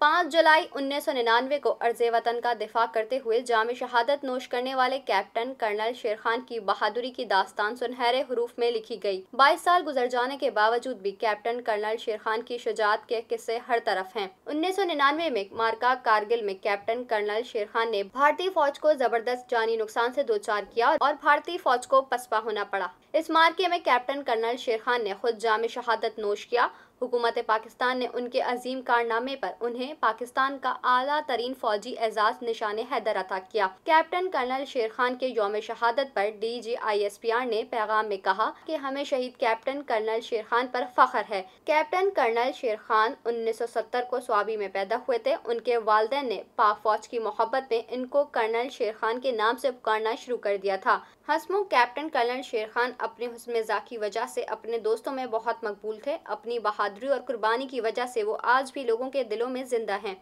पाँच जुलाई 1999 को अर्ज वतन का दिफा करते हुए जाम शहादत नोश करने वाले कैप्टन कर्नल शेर खान की बहादुरी की दास्तान सुनहरे हरूफ में लिखी गई बाईस साल गुजर जाने के बावजूद भी कैप्टन कर्नल शेर खान की शुजात के किस्से हर तरफ हैं। 1999 में मार्का कारगिल में कैप्टन कर्नल शेर खान ने भारतीय फौज को जबरदस्त जानी नुकसान ऐसी दो चार किया और भारतीय फौज को पसपा होना पड़ा इस मार्के में कैप्टन कर्नल शेर खान ने खुद जाम शहादत नोश किया हुकूमत पाकिस्तान ने उनके अजीम कारनामे पर उन्हें पाकिस्तान का आला तरीन फौजी एजाज निशान हैदर अता किया कैप्टन कर्नल शेर खान के योम शहादत पर D G I S P R ने पैगाम में कहा कि हमें शहीद कैप्टन कर्नल शेर खान पर फख्र है कैप्टन कर्नल शेर खान उन्नीस सौ सत्तर को स्वाबी में पैदा हुए थे उनके वालदे ने पाक फौज की मोहब्बत में इनको कर्नल शेर खान के नाम से पुकारना शुरू कर दिया था हसमु कैप्टन कर्नल शेर खान अपने जा की वजह से अपने दोस्तों में बहुत मकबूल थे अपनी बहादुर बहादुरी और कुर्बानी की वजह से वो आज भी लोगों के दिलों में जिंदा हैं